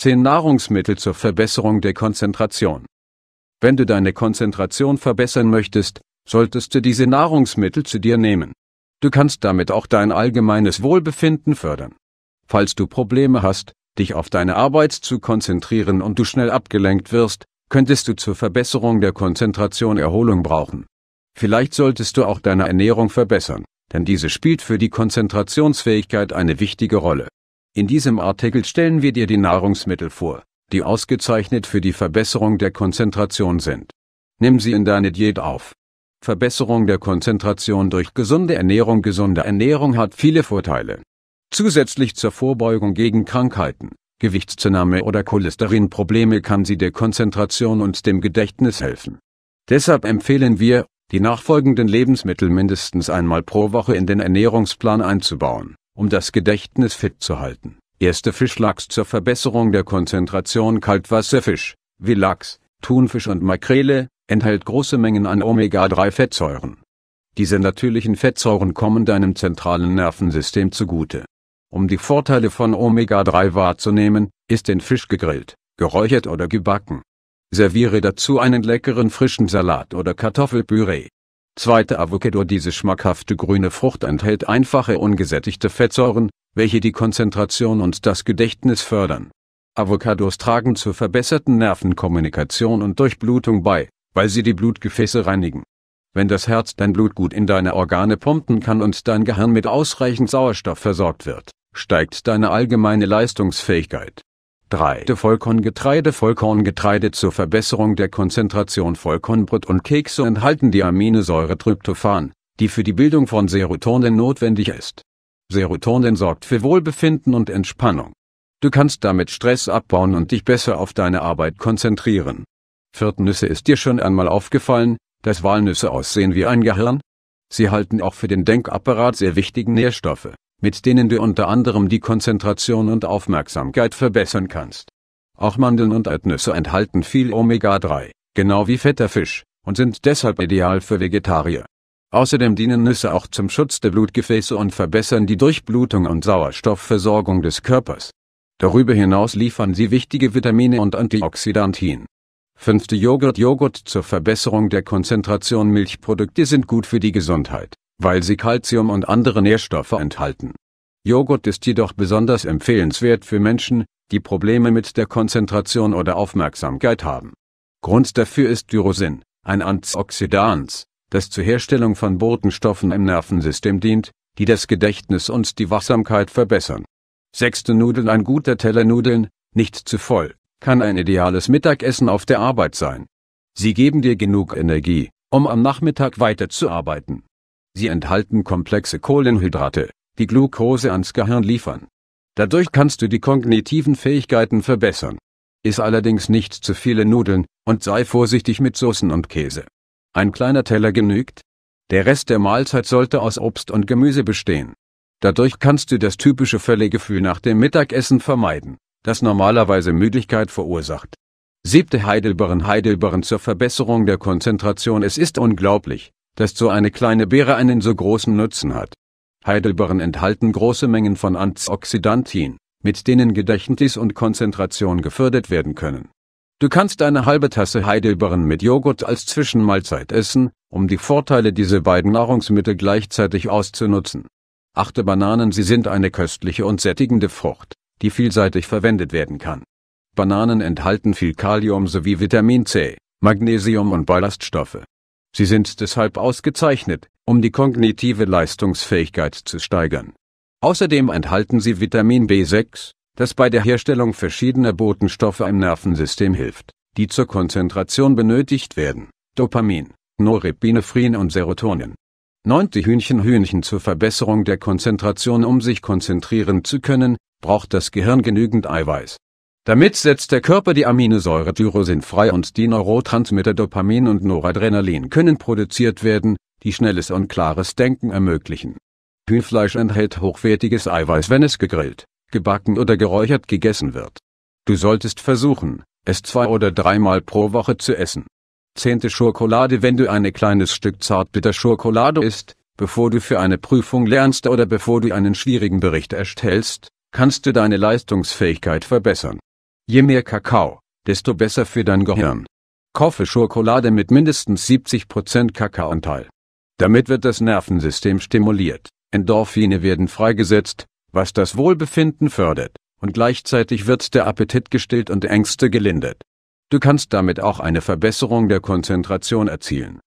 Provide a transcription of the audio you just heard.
10 Nahrungsmittel zur Verbesserung der Konzentration. Wenn du deine Konzentration verbessern möchtest, solltest du diese Nahrungsmittel zu dir nehmen. Du kannst damit auch dein allgemeines Wohlbefinden fördern. Falls du Probleme hast, dich auf deine Arbeit zu konzentrieren und du schnell abgelenkt wirst, könntest du zur Verbesserung der Konzentration Erholung brauchen. Vielleicht solltest du auch deine Ernährung verbessern, denn diese spielt für die Konzentrationsfähigkeit eine wichtige Rolle. In diesem Artikel stellen wir dir die Nahrungsmittel vor, die ausgezeichnet für die Verbesserung der Konzentration sind. Nimm sie in deine Diät auf. Verbesserung der Konzentration durch gesunde Ernährung. Gesunde Ernährung hat viele Vorteile. Zusätzlich zur Vorbeugung gegen Krankheiten, Gewichtszunahme oder Cholesterinprobleme kann sie der Konzentration und dem Gedächtnis helfen. Deshalb empfehlen wir, die nachfolgenden Lebensmittel mindestens einmal pro Woche in den Ernährungsplan einzubauen um das Gedächtnis fit zu halten. Erste Fischlachs zur Verbesserung der Konzentration Kaltwasserfisch, wie Lachs, Thunfisch und Makrele, enthält große Mengen an Omega-3-Fettsäuren. Diese natürlichen Fettsäuren kommen deinem zentralen Nervensystem zugute. Um die Vorteile von Omega-3 wahrzunehmen, ist den Fisch gegrillt, geräuchert oder gebacken. Serviere dazu einen leckeren frischen Salat oder Kartoffelpüree. Zweite Avocado Diese schmackhafte grüne Frucht enthält einfache ungesättigte Fettsäuren, welche die Konzentration und das Gedächtnis fördern. Avocados tragen zur verbesserten Nervenkommunikation und Durchblutung bei, weil sie die Blutgefäße reinigen. Wenn das Herz dein Blut gut in deine Organe pumpen kann und dein Gehirn mit ausreichend Sauerstoff versorgt wird, steigt deine allgemeine Leistungsfähigkeit. 3. Vollkorngetreide Vollkorngetreide zur Verbesserung der Konzentration Vollkornbrot und Kekse enthalten die Aminosäure Tryptophan, die für die Bildung von Serotonin notwendig ist. Serotonin sorgt für Wohlbefinden und Entspannung. Du kannst damit Stress abbauen und dich besser auf deine Arbeit konzentrieren. Viertnüsse ist dir schon einmal aufgefallen, dass Walnüsse aussehen wie ein Gehirn? Sie halten auch für den Denkapparat sehr wichtigen Nährstoffe, mit denen du unter anderem die Konzentration und Aufmerksamkeit verbessern kannst. Auch Mandeln und Erdnüsse enthalten viel Omega-3, genau wie fetter Fisch, und sind deshalb ideal für Vegetarier. Außerdem dienen Nüsse auch zum Schutz der Blutgefäße und verbessern die Durchblutung und Sauerstoffversorgung des Körpers. Darüber hinaus liefern sie wichtige Vitamine und Antioxidantien. Fünfte Joghurt Joghurt zur Verbesserung der Konzentration Milchprodukte sind gut für die Gesundheit weil sie Kalzium und andere Nährstoffe enthalten. Joghurt ist jedoch besonders empfehlenswert für Menschen, die Probleme mit der Konzentration oder Aufmerksamkeit haben. Grund dafür ist Tyrosin, ein Antioxidans, das zur Herstellung von Botenstoffen im Nervensystem dient, die das Gedächtnis und die Wachsamkeit verbessern. Sechste Nudeln Ein guter Teller Nudeln, nicht zu voll, kann ein ideales Mittagessen auf der Arbeit sein. Sie geben dir genug Energie, um am Nachmittag weiterzuarbeiten. Sie enthalten komplexe Kohlenhydrate, die Glucose ans Gehirn liefern. Dadurch kannst du die kognitiven Fähigkeiten verbessern. Iss allerdings nicht zu viele Nudeln und sei vorsichtig mit Soßen und Käse. Ein kleiner Teller genügt. Der Rest der Mahlzeit sollte aus Obst und Gemüse bestehen. Dadurch kannst du das typische Völlegefühl nach dem Mittagessen vermeiden, das normalerweise Müdigkeit verursacht. Siebte Heidelbeeren Heidelbeeren zur Verbesserung der Konzentration Es ist unglaublich, dass so eine kleine Beere einen so großen Nutzen hat. Heidelbeeren enthalten große Mengen von Antioxidantien, mit denen Gedächtnis und Konzentration gefördert werden können. Du kannst eine halbe Tasse Heidelbeeren mit Joghurt als Zwischenmahlzeit essen, um die Vorteile dieser beiden Nahrungsmittel gleichzeitig auszunutzen. Achte Bananen, sie sind eine köstliche und sättigende Frucht, die vielseitig verwendet werden kann. Bananen enthalten viel Kalium sowie Vitamin C, Magnesium und Ballaststoffe. Sie sind deshalb ausgezeichnet, um die kognitive Leistungsfähigkeit zu steigern. Außerdem enthalten sie Vitamin B6, das bei der Herstellung verschiedener Botenstoffe im Nervensystem hilft, die zur Konzentration benötigt werden. Dopamin, Norepinephren und Serotonin. Neunte Hühnchen Hühnchen zur Verbesserung der Konzentration Um sich konzentrieren zu können, braucht das Gehirn genügend Eiweiß. Damit setzt der Körper die Aminosäure Tyrosin frei und die Neurotransmitter Dopamin und Noradrenalin können produziert werden, die schnelles und klares Denken ermöglichen. Hühnfleisch enthält hochwertiges Eiweiß, wenn es gegrillt, gebacken oder geräuchert gegessen wird. Du solltest versuchen, es zwei oder dreimal pro Woche zu essen. Zehnte Schokolade Wenn du ein kleines Stück zartbitter Schokolade isst, bevor du für eine Prüfung lernst oder bevor du einen schwierigen Bericht erstellst, kannst du deine Leistungsfähigkeit verbessern. Je mehr Kakao, desto besser für dein Gehirn. Kaufe Schokolade mit mindestens 70% Kakaoanteil. Damit wird das Nervensystem stimuliert, Endorphine werden freigesetzt, was das Wohlbefinden fördert, und gleichzeitig wird der Appetit gestillt und Ängste gelindert. Du kannst damit auch eine Verbesserung der Konzentration erzielen.